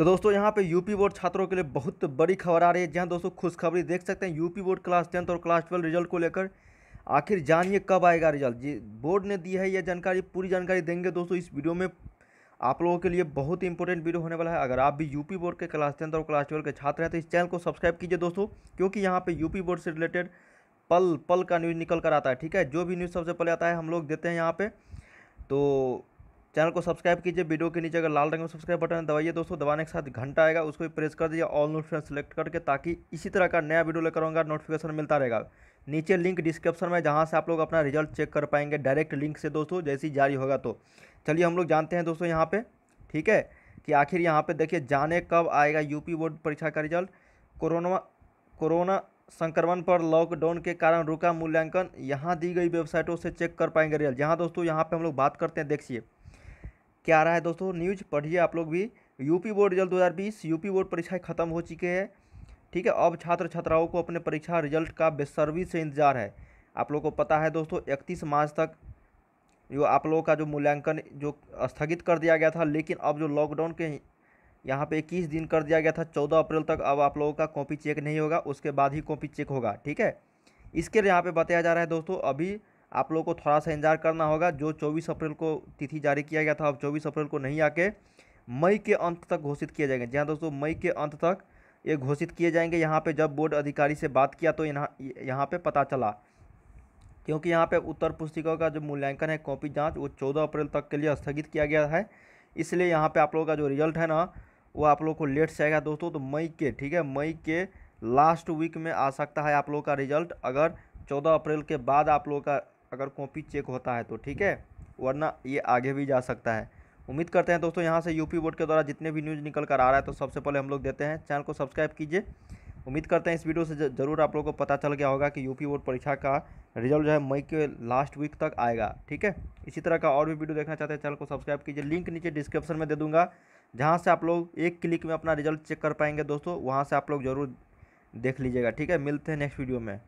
तो दोस्तों यहाँ पे यूपी बोर्ड छात्रों के लिए बहुत बड़ी खबर आ रही है जहाँ दोस्तों खुशखबरी देख सकते हैं यूपी बोर्ड क्लास टेंथ और क्लास ट्वेल्व रिजल्ट को लेकर आखिर जानिए कब आएगा रिजल्ट जी बोर्ड ने दी है यह जानकारी पूरी जानकारी देंगे दोस्तों इस वीडियो में आप लोगों के लिए बहुत ही इंपॉर्टेंट वीडियो होने वाला है अगर आप भी यूपी बोर्ड के क्लास टेंथ और क्लास ट्वेल्व के छात्र हैं तो इस चैनल को सब्सक्राइब कीजिए दोस्तों क्योंकि यहाँ पर यूपी बोर्ड से रिलेटेड पल पल का न्यूज़ निकल कर आता है ठीक है जो भी न्यूज़ सबसे पहले आता है हम लोग देते हैं यहाँ पर तो चैनल को सब्सक्राइब कीजिए वीडियो के नीचे अगर लाल रंग में सब्सक्राइब बटन दबाइए दोस्तों दबाने के साथ घंटा आएगा उसको भी प्रेस कर दीजिए ऑल नोटिफिकेशन सेलेक्ट करके ताकि इसी तरह का नया वीडियो लेकर आऊँगा नोटिफिकेशन मिलता रहेगा नीचे लिंक डिस्क्रिप्शन में जहाँ से आप लोग अपना रिजल्ट चेक कर पाएंगे डायरेक्ट लिंक से दोस्तों जैसे ही जारी होगा तो चलिए हम लोग जानते हैं दोस्तों यहाँ पर ठीक है कि आखिर यहाँ पर देखिए जाने कब आएगा यूपी बोर्ड परीक्षा का रिजल्ट कोरोना कोरोना संक्रमण पर लॉकडाउन के कारण रुका मूल्यांकन यहाँ दी गई वेबसाइटों से चेक कर पाएंगे रिजल्ट यहाँ दोस्तों यहाँ पर हम लोग बात करते हैं देखिए क्या आ रहा है दोस्तों न्यूज पढ़िए आप लोग भी UP board result 2020 UP board परीक्षाएं खत्म हो चुकी है ठीक है अब छात्र छात्राओं को अपने परीक्षा रिजल्ट का बेसर्वी से इंतजार है आप लोगों को पता है दोस्तों इकतीस मार्च तक जो आप लोगों का जो मूल्यांकन जो स्थगित कर दिया गया था लेकिन अब जो लॉकडाउन के यहाँ पे इक्कीस दिन कर दिया गया था चौदह अप्रैल तक अब आप लोगों का कॉपी चेक नहीं होगा उसके बाद ही कॉपी चेक होगा ठीक है इसके लिए यहाँ पे बताया जा रहा है दोस्तों अभी आप लोगों को थोड़ा सा इंतजार करना होगा जो 24 अप्रैल को तिथि जारी किया गया था अब 24 अप्रैल को नहीं आके मई के अंत तक घोषित किए जाएंगे जहाँ दोस्तों मई के अंत तक ये घोषित किए जाएंगे यहाँ पे जब बोर्ड अधिकारी से बात किया तो यहाँ यहाँ पर पता चला क्योंकि यहाँ पर उत्तर पुस्तिका का जो मूल्यांकन है कॉपी जाँच वो चौदह अप्रैल तक के लिए स्थगित किया गया है इसलिए यहाँ पर आप लोगों का जो रिजल्ट है ना वो आप लोग को लेट से आएगा दोस्तों तो मई के ठीक है मई के लास्ट वीक में आ सकता है आप लोगों का रिजल्ट अगर चौदह अप्रैल के बाद आप लोगों का अगर कॉपी चेक होता है तो ठीक है वरना ये आगे भी जा सकता है उम्मीद करते हैं दोस्तों यहाँ से यूपी बोर्ड के द्वारा जितने भी न्यूज़ निकल कर आ रहा है तो सबसे पहले हम लोग देते हैं चैनल को सब्सक्राइब कीजिए उम्मीद करते हैं इस वीडियो से ज़रूर आप लोगों को पता चल गया होगा कि यूपी बोर्ड परीक्षा का रिजल्ट जो है मई के लास्ट वीक तक आएगा ठीक है इसी तरह का और भी वीडियो देखना चाहते हैं चैनल को सब्सक्राइब कीजिए लिंक नीचे डिस्क्रिप्शन में दे दूँगा जहाँ से आप लोग एक क्लिक में अपना रिजल्ट चेक कर पाएंगे दोस्तों वहाँ से आप लोग ज़रूर देख लीजिएगा ठीक है मिलते हैं नेक्स्ट वीडियो में